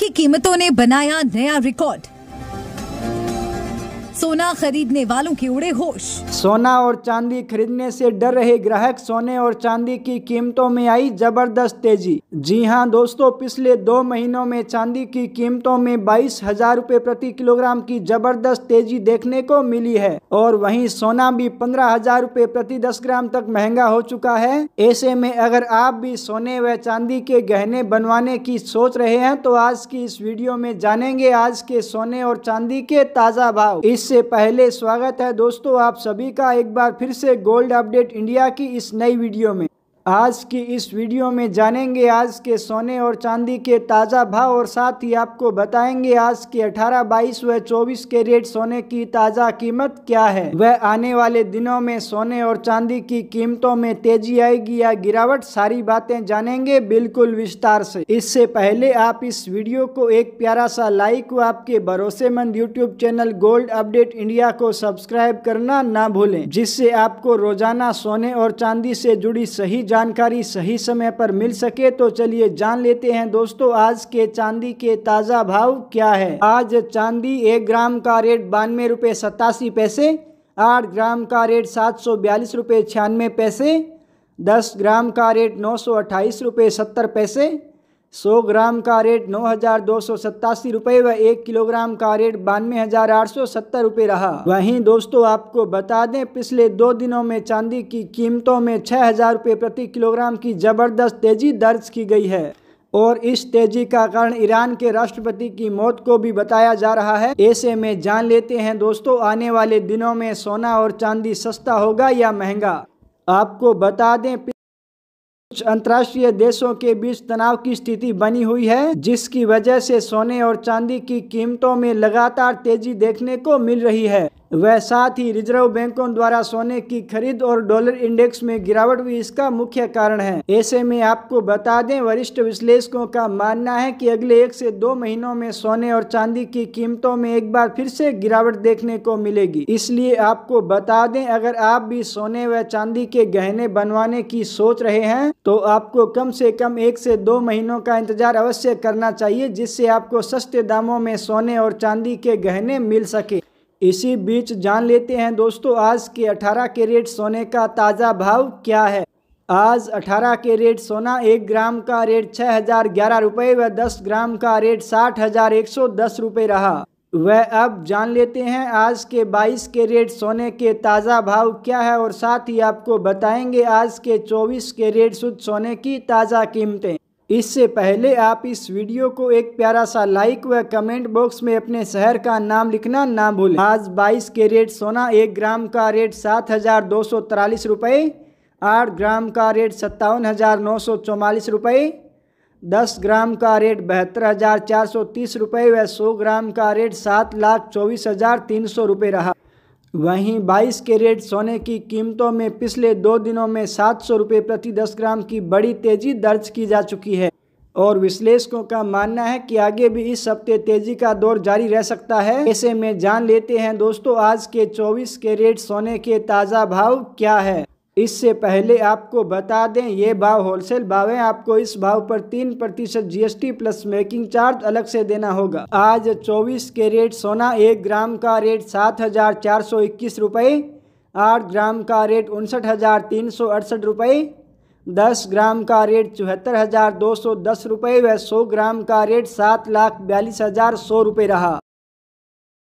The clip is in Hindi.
की कीमतों ने बनाया नया रिकॉर्ड सोना खरीदने वालों के उड़े होश सोना और चांदी खरीदने से डर रहे ग्राहक सोने और चांदी की कीमतों में आई जबरदस्त तेजी जी हां दोस्तों पिछले दो महीनों में चांदी की कीमतों में बाईस हजार रूपए प्रति किलोग्राम की जबरदस्त तेजी देखने को मिली है और वहीं सोना भी पंद्रह हजार रूपए प्रति दस ग्राम तक महंगा हो चुका है ऐसे में अगर आप भी सोने व चांदी के गहने बनवाने की सोच रहे हैं तो आज की इस वीडियो में जानेंगे आज के सोने और चांदी के ताज़ा भाव इस इससे पहले स्वागत है दोस्तों आप सभी का एक बार फिर से गोल्ड अपडेट इंडिया की इस नई वीडियो में आज की इस वीडियो में जानेंगे आज के सोने और चांदी के ताज़ा भाव और साथ ही आपको बताएंगे आज के 18, 22 व 24 के रेट सोने की ताज़ा कीमत क्या है वह आने वाले दिनों में सोने और चांदी की कीमतों में तेजी आएगी या गिरावट सारी बातें जानेंगे बिल्कुल विस्तार से इससे पहले आप इस वीडियो को एक प्यारा सा लाइक व आपके भरोसेमंद YouTube channel gold update India को सब्सक्राइब करना ना भूलें जिससे आपको रोजाना सोने और चांदी से जुड़ी सही जानकारी सही समय पर मिल सके तो चलिए जान लेते हैं दोस्तों आज के चांदी के ताज़ा भाव क्या है आज चांदी एक ग्राम का रेट बानवे रुपये सतासी पैसे आठ ग्राम का रेट सात सौ बयालीस रुपये छियानवे पैसे दस ग्राम का रेट नौ सौ अट्ठाईस रुपये सत्तर पैसे सौ ग्राम का रेट नौ हज़ार दो सौ सत्तासी रुपये व एक किलोग्राम का रेट बानवे हज़ार आठ सौ सत्तर रुपये रहा वहीं दोस्तों आपको बता दें पिछले दो दिनों में चांदी की कीमतों में छः हज़ार रुपये प्रति किलोग्राम की ज़बरदस्त तेज़ी दर्ज की गई है और इस तेजी का कारण ईरान के राष्ट्रपति की मौत को भी बताया जा रहा है ऐसे में जान लेते हैं दोस्तों आने वाले दिनों में सोना और चांदी सस्ता होगा या महंगा आपको बता दें कुछ अंतर्राष्ट्रीय देशों के बीच तनाव की स्थिति बनी हुई है जिसकी वजह से सोने और चांदी की कीमतों में लगातार तेजी देखने को मिल रही है वह साथ ही रिजर्व बैंकों द्वारा सोने की खरीद और डॉलर इंडेक्स में गिरावट भी इसका मुख्य कारण है ऐसे में आपको बता दें वरिष्ठ विश्लेषकों का मानना है कि अगले एक से दो महीनों में सोने और चांदी की कीमतों में एक बार फिर से गिरावट देखने को मिलेगी इसलिए आपको बता दें अगर आप भी सोने व चांदी के गहने बनवाने की सोच रहे हैं तो आपको कम से कम एक से दो महीनों का इंतजार अवश्य करना चाहिए जिससे आपको सस्ते दामों में सोने और चांदी के गहने मिल सके इसी बीच जान लेते हैं दोस्तों आज के 18 कैरेट सोने का ताज़ा भाव क्या है आज 18 के रेट सोना एक ग्राम का रेट छः हज़ार ग्यारह रुपये व दस ग्राम का रेट साठ हज़ार एक सौ दस रुपये रहा वह अब जान लेते हैं आज के 22 के रेट सोने के ताज़ा भाव क्या है और साथ ही आपको बताएंगे आज के 24 के रेट शुद्ध सोने की ताज़ा कीमतें इससे पहले आप इस वीडियो को एक प्यारा सा लाइक व कमेंट बॉक्स में अपने शहर का नाम लिखना ना भूलें आज 22 के रेट सोना एक ग्राम का रेट सात हज़ार दो सौ तिरालीस रुपये आठ ग्राम का रेट सत्तावन हज़ार नौ सौ चौवालीस रुपये दस ग्राम का रेट बहत्तर हज़ार चार सौ तीस रुपये व सौ ग्राम का रेट सात लाख चौबीस हज़ार तीन सौ रुपये रहा वहीं 22 कैरेट सोने की कीमतों में पिछले दो दिनों में सात सौ रुपये प्रति दस ग्राम की बड़ी तेजी दर्ज की जा चुकी है और विश्लेषकों का मानना है कि आगे भी इस हफ्ते तेजी का दौर जारी रह सकता है ऐसे में जान लेते हैं दोस्तों आज के 24 कैरेट सोने के ताज़ा भाव क्या है इससे पहले आपको बता दें ये भाव होलसेल भाव है आपको इस भाव पर तीन प्रतिशत जीएसटी प्लस मेकिंग चार्ज अलग से देना होगा आज 24 के रेट सोना एक ग्राम का रेट सात हजार चार सौ इक्कीस रुपये आठ ग्राम का रेट उनसठ हजार तीन सौ अड़सठ रुपये दस ग्राम का रेट चौहत्तर हजार दो सौ दस रुपये व सौ ग्राम का रेट सात लाख बयालीस हजार सौ रुपये रहा